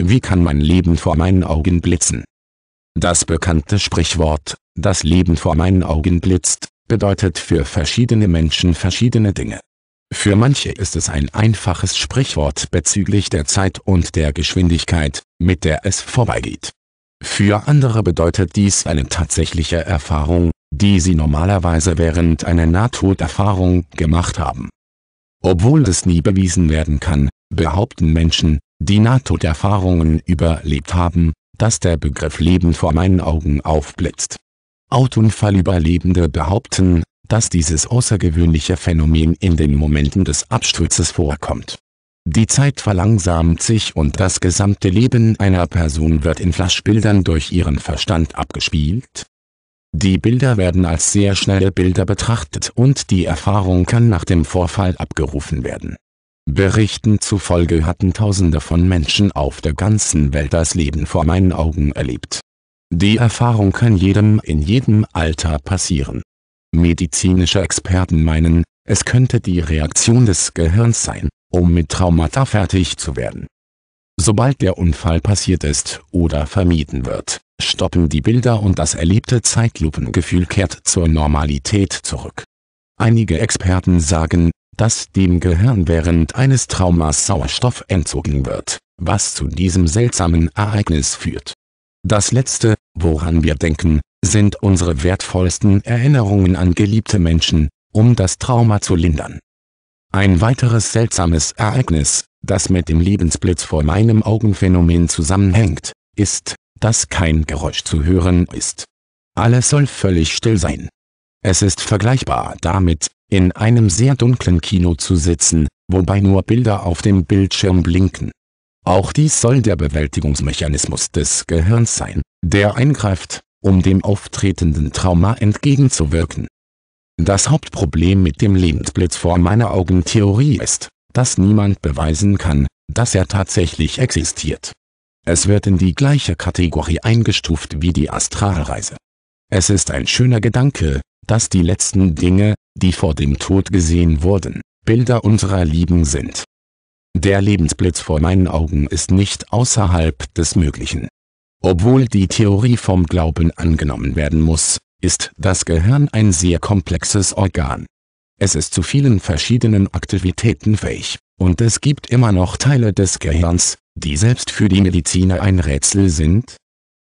Wie kann mein Leben vor meinen Augen blitzen? Das bekannte Sprichwort, das Leben vor meinen Augen blitzt, bedeutet für verschiedene Menschen verschiedene Dinge. Für manche ist es ein einfaches Sprichwort bezüglich der Zeit und der Geschwindigkeit, mit der es vorbeigeht. Für andere bedeutet dies eine tatsächliche Erfahrung, die sie normalerweise während einer Nahtoderfahrung gemacht haben. Obwohl es nie bewiesen werden kann, behaupten Menschen, die Nahtoderfahrungen überlebt haben, dass der Begriff Leben vor meinen Augen aufblitzt. Autounfallüberlebende behaupten, dass dieses außergewöhnliche Phänomen in den Momenten des Absturzes vorkommt. Die Zeit verlangsamt sich und das gesamte Leben einer Person wird in Flaschbildern durch ihren Verstand abgespielt. Die Bilder werden als sehr schnelle Bilder betrachtet und die Erfahrung kann nach dem Vorfall abgerufen werden Berichten zufolge hatten Tausende von Menschen auf der ganzen Welt das Leben vor meinen Augen erlebt. Die Erfahrung kann jedem in jedem Alter passieren. Medizinische Experten meinen, es könnte die Reaktion des Gehirns sein, um mit Traumata fertig zu werden. Sobald der Unfall passiert ist oder vermieden wird, stoppen die Bilder und das erlebte Zeitlupengefühl kehrt zur Normalität zurück. Einige Experten sagen, dass dem Gehirn während eines Traumas Sauerstoff entzogen wird, was zu diesem seltsamen Ereignis führt. Das Letzte, woran wir denken, sind unsere wertvollsten Erinnerungen an geliebte Menschen, um das Trauma zu lindern. Ein weiteres seltsames Ereignis, das mit dem Lebensblitz vor meinem Augenphänomen zusammenhängt, ist, dass kein Geräusch zu hören ist. Alles soll völlig still sein. Es ist vergleichbar damit, in einem sehr dunklen Kino zu sitzen, wobei nur Bilder auf dem Bildschirm blinken. Auch dies soll der Bewältigungsmechanismus des Gehirns sein, der eingreift, um dem auftretenden Trauma entgegenzuwirken. Das Hauptproblem mit dem Lebensblitz vor meiner Augentheorie ist, dass niemand beweisen kann, dass er tatsächlich existiert. Es wird in die gleiche Kategorie eingestuft wie die Astralreise. Es ist ein schöner Gedanke, dass die letzten Dinge, die vor dem Tod gesehen wurden, Bilder unserer Lieben sind. Der Lebensblitz vor meinen Augen ist nicht außerhalb des Möglichen. Obwohl die Theorie vom Glauben angenommen werden muss, ist das Gehirn ein sehr komplexes Organ. Es ist zu vielen verschiedenen Aktivitäten fähig, und es gibt immer noch Teile des Gehirns, die selbst für die Mediziner ein Rätsel sind,